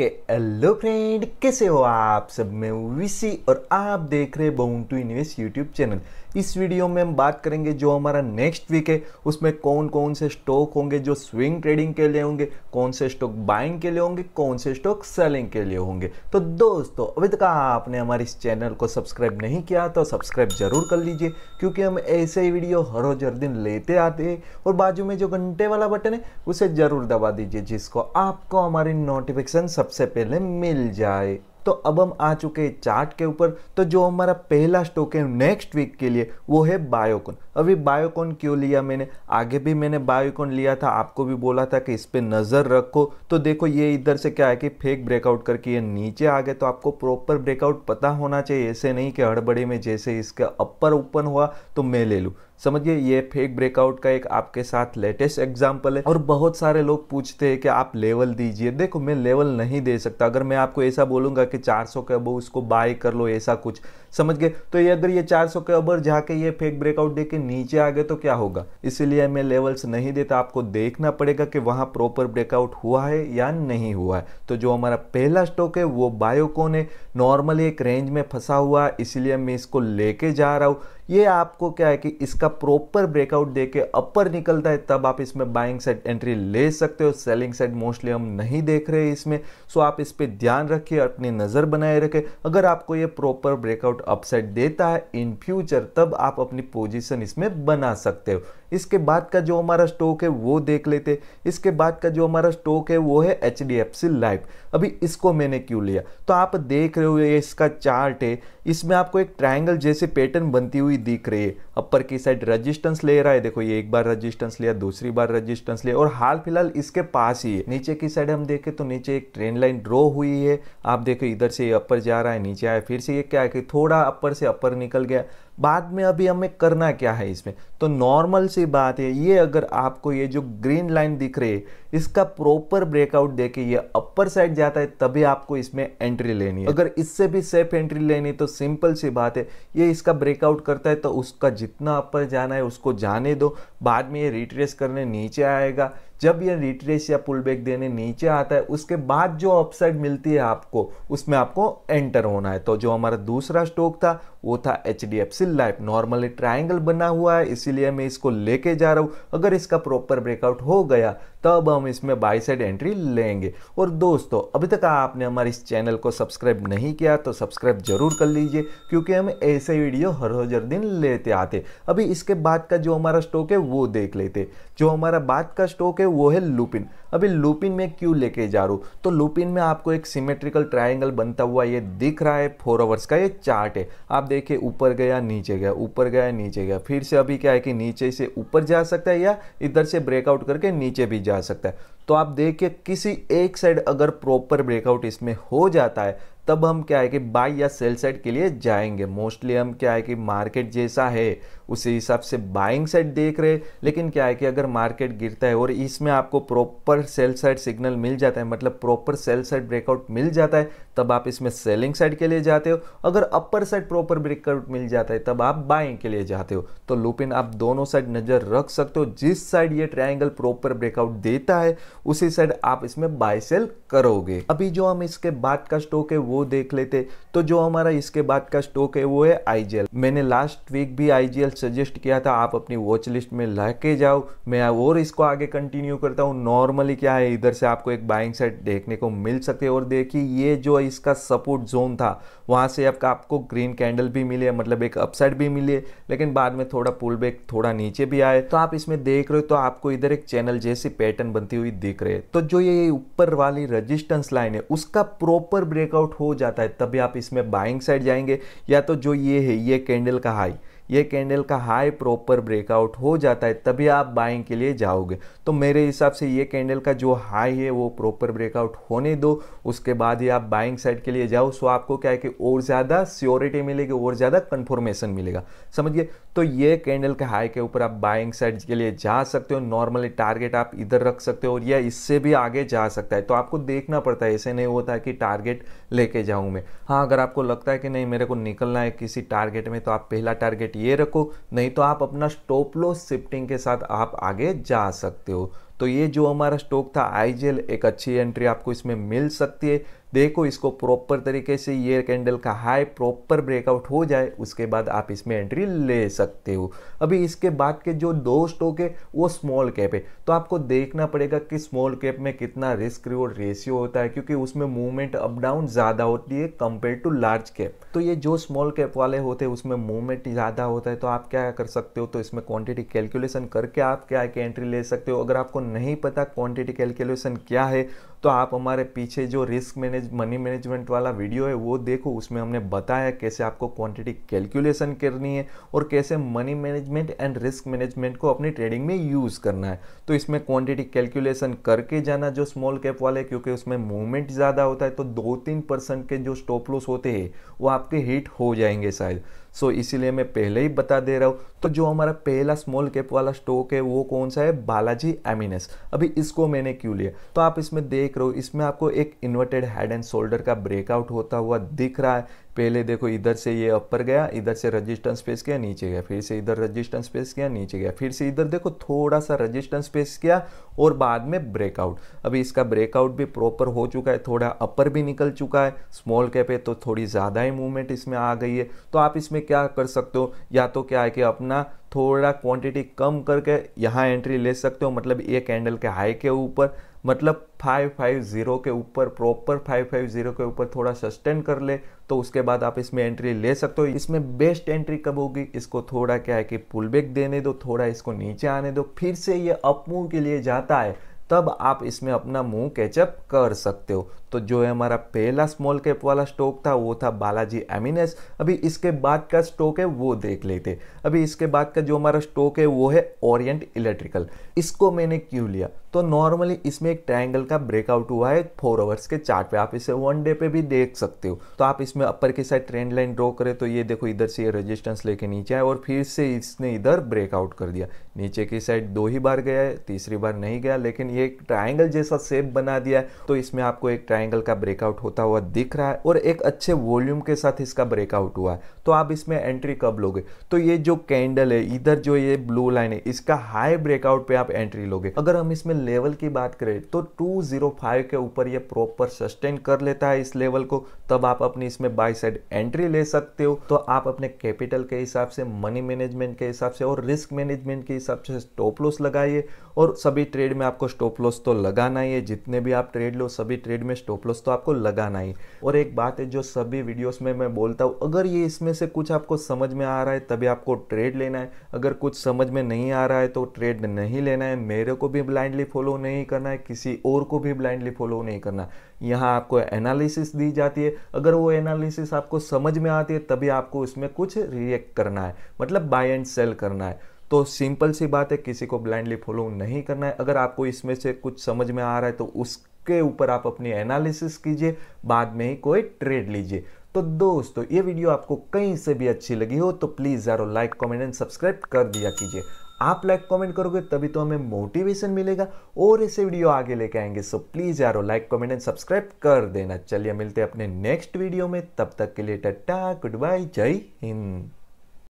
के hello friend कैसे हो आप सब मैं विशी और आप देख रहे bound to to invest YouTube channel इस वीडियो में हम बात करेंगे जो हमारा नेक्स्ट वीक है उसमें कौन कौन से स्टॉक होंगे जो स्विंग ट्रेडिंग के लिए होंगे कौन से स्टॉक बाइंग के लिए होंगे कौन से स्टॉक सेलिंग के लिए होंगे तो दोस्तों अभी तक आपने हमारे इस चैनल को सब्सक्राइब नहीं किया तो सब्सक्राइब जरूर कर लीजिए क्योंकि हम ऐसे ही वीडियो हर रोज हर दिन लेते आते हैं और बाजू में जो घंटे वाला बटन है उसे ज़रूर दबा दीजिए जिसको आपको हमारी नोटिफिकेशन सबसे पहले मिल जाए तो अब हम आ चुके हैं चार्ट के ऊपर तो जो हमारा पहला स्टॉक है नेक्स्ट वीक के लिए वो है बायोकॉन अभी बायोकॉन क्यों लिया मैंने आगे भी मैंने बायोकॉन लिया था आपको भी बोला था कि इस पर नज़र रखो तो देखो ये इधर से क्या है कि फेक ब्रेकआउट करके ये नीचे आ गए तो आपको प्रॉपर ब्रेकआउट पता होना चाहिए ऐसे नहीं कि हड़बड़ी में जैसे इसका अपर ओपन हुआ तो मैं ले लूँ समझिए ये फेक ब्रेकआउट का एक आपके साथ लेटेस्ट एग्जाम्पल है और बहुत सारे लोग पूछते हैं कि आप लेवल दीजिए देखो मैं लेवल नहीं दे सकता अगर मैं आपको ऐसा बोलूंगा कि 400 के अब उसको बाय कर लो ऐसा कुछ समझ गए तो ये अगर ये 400 के अबर जाके ये फेक ब्रेकआउट दे के नीचे आ गए तो क्या होगा इसीलिए मैं लेवल्स नहीं देता आपको देखना पड़ेगा कि वहाँ प्रॉपर ब्रेकआउट हुआ है या नहीं हुआ है तो जो हमारा पहला स्टॉक है वो बायोकोन है नॉर्मली एक रेंज में फंसा हुआ इसलिए मैं इसको लेके जा रहा हूँ ये आपको क्या है कि इसका प्रॉपर ब्रेकआउट दे के अपर निकलता है तब आप इसमें बाइंग सेट एंट्री ले सकते हो सेलिंग सेट मोस्टली हम नहीं देख रहे इसमें सो आप इस पर ध्यान रखिए अपनी नज़र बनाए रखें अगर आपको ये प्रॉपर ब्रेकआउट अपसेट देता है इन फ्यूचर तब आप अपनी पोजिशन इसमें बना सकते हो इसके बाद का जो हमारा स्टॉक है वो देख लेते इसके बाद का जो हमारा स्टॉक है वो है H D F C life अभी इसको मैंने क्यों लिया तो आप देख रहे हो ये इसका चार्ट है इसमें आपको एक ट्राइंगल जैसे पैटर्न बनती हुई हुई दिख रही है अपर की साइड रजिस्टेंस ले रहा है देखो ये एक बार रजिस्टेंस लिया दूसरी बार रजिस्टेंस लिया और हाल फिलहाल इसके पास ही है नीचे की साइड हम देखें तो नीचे एक ट्रेन लाइन ड्रो हुई है आप देखो इधर से ये अपर जा रहा है नीचे आया फिर से ये क्या है कि थोड़ा अपर से अपर निकल गया बाद में अभी हमें करना क्या है इसमें तो नॉर्मल सी बात है ये अगर आपको ये जो ग्रीन लाइन दिख रही है इसका प्रॉपर ब्रेकआउट दे के ये अपर साइड जाता है तभी आपको इसमें एंट्री लेनी है अगर इससे भी सेफ एंट्री लेनी तो सिंपल सी बात है ये इसका ब्रेकआउट करता है तो उसका जितना अपर जाना है उसको जाने दो बाद में ये रिट्रेस करने नीचे आएगा जब ये रिट्रेस या पुल बैक देने नीचे आता है उसके बाद जो अपसाइड मिलती है आपको उसमें आपको एंटर होना है तो जो हमारा दूसरा स्टॉक था वो था H D F C life normally triangle बना हुआ है इस इसीलिए मैं इसको लेके जा रहा हूँ अगर इसका प्रॉपर ब्रेकआउट हो गया तब हम इसमें बाई साइड एंट्री लेंगे और दोस्तों अभी तक आपने हमारे इस चैनल को सब्सक्राइब नहीं किया तो सब्सक्राइब जरूर कर लीजिए क्योंकि हम ऐसे वीडियो हर हर दिन लेते आते अभी इसके बाद का जो हमारा स्टॉक है वो देख लेते जो हमारा बाद का स्टॉक है वो है लुपिन अभी लुपिन में क्यों लेके जा रहा हूँ तो लुपिन में आपको एक सिमेट्रिकल ट्राइंगल बनता हुआ ये दिख रहा है फोर आवर्स का ये चार्ट है आप देखिए ऊपर गया नीचे गया ऊपर गया नीचे गया फिर से अभी क्या है कि नीचे से ऊपर जा सकता है या इधर से ब्रेकआउट करके नीचे भी जा सकता है तो आप देखिए किसी एक साइड अगर प्रॉपर ब्रेकआउट इसमें हो जाता है तब हम क्या है कि बाई या सेल साइड के लिए जाएंगे मोस्टली हम क्या है कि मार्केट जैसा है उसी हिसाब से बाइंग साइड देख रहे लेकिन क्या है कि अगर मार्केट गिरता है और इसमें आपको प्रॉपर सेल साइड सिग्नल मिल जाता है मतलब प्रॉपर सेल साइड ब्रेकआउट मिल जाता है तब आप इसमें सेलिंग साइड के लिए जाते हो अगर अपर साइड प्रॉपर ब्रेकआउट मिल जाता है तब आप बाइंग के लिए जाते हो तो लुपिन आप दोनों साइड नज़र रख सकते हो जिस साइड ये ट्राइंगल प्रॉपर ब्रेकआउट देता है उसी साइड आप इसमें बाय सेल करोगे अभी जो हम इसके बाद का स्टॉक है वो देख लेते तो जो हमारा इसके बाद का स्टॉक है वो है आईजीएल मैंने लास्ट वीक भी आईजीएल सजेस्ट किया था आप अपनी वॉच लिस्ट में लाके जाओ मैं और इसको आगे कंटिन्यू करता हूँ नॉर्मली क्या है इधर से आपको एक बाइंग साइड देखने को मिल सके और देखिए ये जो इसका सपोर्ट जोन था वहां से आपका आपको ग्रीन कैंडल भी मिले मतलब एक अपसाइड भी मिले लेकिन बाद में थोड़ा पुल थोड़ा नीचे भी आए तो आप इसमें देख रहे हो तो आपको इधर एक चैनल जैसी पैटर्न बनती हुई दिख दिख रहे हैं तो जो ये ऊपर वाली रजिस्टेंस लाइन है उसका प्रॉपर ब्रेकआउट हो जाता है तभी आप इसमें बाइंग साइड जाएंगे या तो जो ये है ये कैंडल का हाई ये कैंडल का हाई प्रॉपर ब्रेकआउट हो जाता है तभी आप बाइंग के लिए जाओगे तो मेरे हिसाब से ये कैंडल का जो हाई है वो प्रॉपर ब्रेकआउट होने दो उसके बाद ही आप बाइंग साइड के लिए जाओ सो आपको क्या है कि और ज़्यादा स्योरिटी मिलेगी और ज़्यादा कन्फर्मेशन मिलेगा समझिए तो ये कैंडल के हाई के ऊपर आप बाइंग साइड के लिए जा सकते हो नॉर्मली टारगेट आप इधर रख सकते हो और या इससे भी आगे जा सकता है तो आपको देखना पड़ता है ऐसे नहीं होता कि टारगेट लेके जाऊँ मैं हाँ अगर आपको लगता है कि नहीं मेरे को निकलना है किसी टारगेट में तो आप पहला टारगेट टारगेट ये रखो नहीं तो आप अपना स्टॉप लॉस शिफ्टिंग के साथ आप आगे जा सकते हो तो ये जो हमारा स्टॉक था आईजेल एक अच्छी एंट्री आपको इसमें मिल सकती है देखो इसको प्रॉपर तरीके से ये कैंडल का हाई प्रॉपर ब्रेकआउट हो जाए उसके बाद आप इसमें एंट्री ले सकते हो अभी इसके बाद के जो दो स्टॉक है वो स्मॉल कैप है तो आपको देखना पड़ेगा कि स्मॉल कैप में कितना रिस्क रिवॉर्ड रेशियो होता है क्योंकि उसमें मूवमेंट अप डाउन ज़्यादा होती है कंपेयर टू लार्ज कैप तो ये जो स्मॉल कैप वाले होते हैं उसमें मूवमेंट ज़्यादा होता है तो आप क्या कर सकते हो तो इसमें क्वान्टिटी कैलकुलेशन करके आप क्या एंट्री ले सकते हो अगर आपको नहीं पता क्वान्टिटी कैलकुलेशन क्या है तो आप हमारे पीछे जो रिस्क मैनेज मनी मैनेजमेंट वाला वीडियो है वो देखो उसमें हमने बताया कैसे आपको क्वांटिटी कैलकुलेशन करनी है और कैसे money management and risk management को अपनी ट्रेडिंग में यूज़ करना है तो इसमें क्वांटिटी कैलकुलेशन करके जाना जो स्मॉल कैप वाले क्योंकि उसमें मूवमेंट ज़्यादा होता है तो दो तीन परसेंट के जो स्टॉप लॉस होते हैं वो आपके हिट हो जाएंगे शायद सो इसीलिए मैं पहले ही बता दे रहा हूँ तो जो हमारा पहला स्मॉल कैप वाला स्टॉक है वो कौन सा है बालाजी एमिनस अभी इसको मैंने क्यों लिया तो आप इसमें देख रहे हो इसमें आपको एक इन्वर्टेड हेड एंड शोल्डर का ब्रेकआउट होता हुआ दिख रहा है पहले देखो इधर से ये अपर गया इधर से रजिस्टेंस स्पेस किया नीचे गया फिर से इधर रजिस्टेंस स्पेस किया नीचे गया फिर से इधर देखो थोड़ा सा रजिस्टेंस पेश किया और बाद में ब्रेकआउट अभी इसका ब्रेकआउट भी प्रॉपर हो चुका है थोड़ा अपर भी निकल चुका है स्मॉल कैप है तो थोड़ी ज़्यादा ही मूवमेंट इसमें आ गई है तो आप इसमें क्या कर सकते हो या तो क्या है कि अपना थोड़ा क्वांटिटी कम करके यहाँ एंट्री ले सकते हो मतलब एक कैंडल के हाई के ऊपर मतलब 550 के ऊपर प्रॉपर 550 के ऊपर थोड़ा सस्टेन कर ले तो उसके बाद आप इसमें एंट्री ले सकते हो इसमें बेस्ट एंट्री कब होगी इसको थोड़ा क्या है कि पुल बैक देने दो थोड़ा इसको नीचे आने दो फिर से ये अप मूव के लिए जाता है तब आप इसमें अपना मुंह कैचअप कर सकते हो तो जो है हमारा पहला स्मॉल कैप वाला स्टॉक था वो था बालाजी एमिनेस अभी इसके बाद का स्टॉक है वो देख लेते अभी इसके बाद का जो हमारा स्टॉक है वो है ओरिएंट इलेक्ट्रिकल इसको मैंने क्यों लिया तो नॉर्मली इसमें एक ट्रायंगल का ब्रेकआउट हुआ है फोर आवर्स के चार्ट पे आप इसे वन डे पे भी देख सकते हो तो आप इसमें अपर के साइड ट्रेंड लाइन ड्रॉ करें तो ये देखो इधर से ये रेजिस्टेंस लेके नीचे आए और फिर से इसने इधर ब्रेकआउट कर दिया नीचे की साइड दो ही बार गया है तीसरी बार नहीं गया लेकिन ये एक ट्राइंगल जैसा सेप बना दिया है तो इसमें आपको एक ट्राइंगल का ब्रेकआउट होता हुआ दिख रहा है और एक अच्छे वॉल्यूम के साथ इसका ब्रेकआउट हुआ है तो आप इसमें एंट्री कब लोगे तो ये जो कैंडल है इधर जो ये ब्लू लाइन है इसका हाई ब्रेकआउट पे आप एंट्री लोगे अगर हम इसमें लेवल की बात करें तो 205 के ऊपर ये प्रॉपर सस्टेन कर लेता है इस लेवल को तब आप अपनी इसमें बाय साइड एंट्री ले सकते हो तो आप अपने कैपिटल के हिसाब से मनी मैनेजमेंट के हिसाब से और रिस्क मैनेजमेंट के हिसाब से स्टॉप लॉस लगाइए और सभी ट्रेड में आपको स्टॉप लॉस तो लगाना ही है जितने भी आप ट्रेड लो सभी ट्रेड में स्टॉप लॉस तो आपको लगाना ही और एक बात है जो सभी वीडियोस में मैं बोलता हूँ अगर ये इसमें से कुछ आपको समझ में आ रहा है तभी आपको ट्रेड लेना है अगर कुछ समझ में नहीं आ रहा है तो ट्रेड नहीं लेना है मेरे को भी ब्लाइंडली फॉलो नहीं करना है किसी और को भी ब्लाइंडली फॉलो नहीं करना यहाँ आपको एनालिसिस दी जाती है अगर वो एनालिसिस आपको समझ में आती है तभी आपको उसमें कुछ रिएक्ट करना है मतलब बाय एंड सेल करना है तो सिंपल सी बात है किसी को ब्लाइंडली फॉलो नहीं करना है अगर आपको इसमें से कुछ समझ में आ रहा है तो उसके ऊपर आप अपनी एनालिसिस कीजिए बाद में ही कोई ट्रेड लीजिए तो दोस्तों ये वीडियो आपको कहीं से भी अच्छी लगी हो तो प्लीज़ यारो लाइक कमेंट एंड सब्सक्राइब कर दिया कीजिए आप लाइक कमेंट करोगे तभी तो हमें मोटिवेशन मिलेगा और ऐसे वीडियो आगे लेके आएंगे सो प्लीज़ यारो लाइक कमेंट एंड सब्सक्राइब कर देना चलिए मिलते हैं अपने नेक्स्ट वीडियो में तब तक के लिए टट्टा गुड बाय जय हिंद